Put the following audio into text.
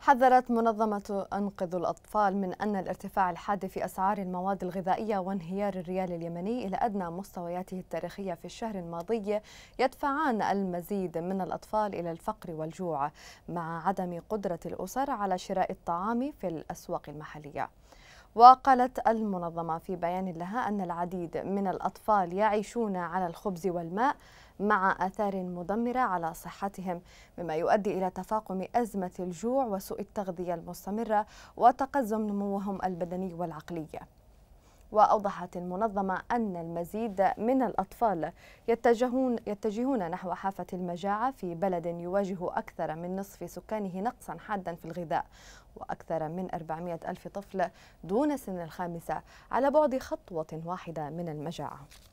حذرت منظمة أنقذ الأطفال من أن الارتفاع الحاد في أسعار المواد الغذائية وانهيار الريال اليمني إلى أدنى مستوياته التاريخية في الشهر الماضي يدفعان المزيد من الأطفال إلى الفقر والجوع مع عدم قدرة الأسر على شراء الطعام في الأسواق المحلية. وقالت المنظمة في بيان لها أن العديد من الأطفال يعيشون على الخبز والماء مع آثار مدمرة على صحتهم مما يؤدي إلى تفاقم أزمة الجوع وسوء التغذية المستمرة وتقزم نموهم البدني والعقلي وأوضحت المنظمة أن المزيد من الأطفال يتجهون, يتجهون نحو حافة المجاعة في بلد يواجه أكثر من نصف سكانه نقصا حادا في الغذاء وأكثر من 400 ألف طفل دون سن الخامسة على بعد خطوة واحدة من المجاعة